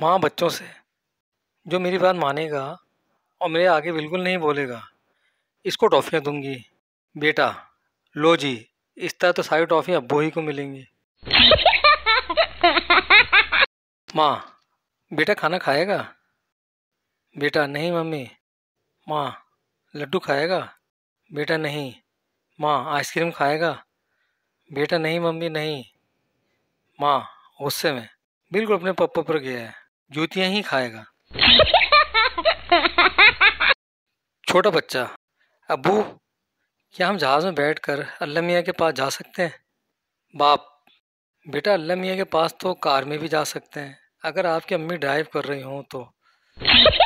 माँ बच्चों से जो मेरी बात मानेगा और मेरे आगे बिल्कुल नहीं बोलेगा इसको टॉफ़ियाँ दूंगी बेटा लो जी इस तरह तो सारी टॉफ़ियाँ अब्बू ही को मिलेंगी माँ बेटा खाना खाएगा बेटा नहीं मम्मी माँ लड्डू खाएगा बेटा नहीं माँ आइसक्रीम खाएगा बेटा नहीं मम्मी नहीं माँ गुस्से में बिल्कुल अपने पप्पा पर गया है जूतियां ही खाएगा छोटा बच्चा अबू क्या हम जहाज़ में बैठकर अल्लाह मियाँ के पास जा सकते हैं बाप बेटा अल्लाह मियाँ के पास तो कार में भी जा सकते हैं अगर आपकी अम्मी ड्राइव कर रही हों तो